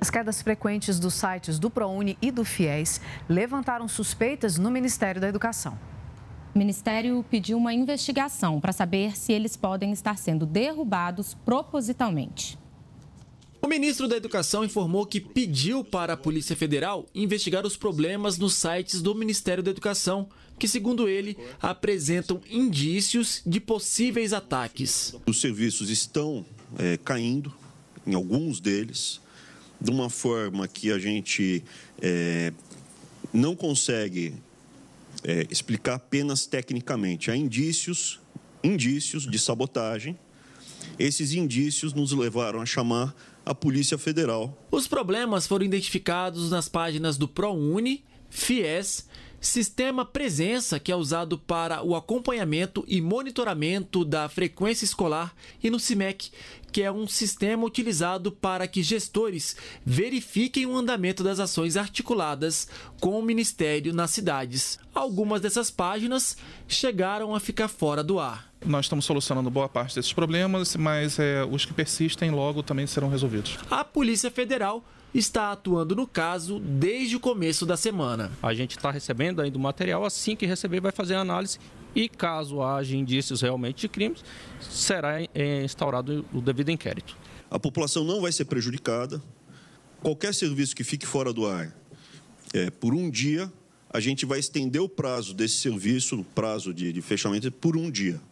As quedas frequentes dos sites do ProUni e do FIES levantaram suspeitas no Ministério da Educação. O Ministério pediu uma investigação para saber se eles podem estar sendo derrubados propositalmente. O ministro da Educação informou que pediu para a Polícia Federal investigar os problemas nos sites do Ministério da Educação, que, segundo ele, apresentam indícios de possíveis ataques. Os serviços estão é, caindo, em alguns deles de uma forma que a gente é, não consegue é, explicar apenas tecnicamente. Há indícios, indícios de sabotagem. Esses indícios nos levaram a chamar a Polícia Federal. Os problemas foram identificados nas páginas do ProUni, FIES Sistema Presença, que é usado para o acompanhamento e monitoramento da frequência escolar, e no CIMEC, que é um sistema utilizado para que gestores verifiquem o andamento das ações articuladas com o Ministério nas cidades. Algumas dessas páginas chegaram a ficar fora do ar. Nós estamos solucionando boa parte desses problemas, mas é, os que persistem logo também serão resolvidos. A Polícia Federal está atuando no caso desde o começo da semana. A gente está recebendo ainda o material, assim que receber, vai fazer a análise e, caso haja indícios realmente de crimes, será é, instaurado o devido inquérito. A população não vai ser prejudicada. Qualquer serviço que fique fora do ar é, por um dia, a gente vai estender o prazo desse serviço, o prazo de, de fechamento, por um dia.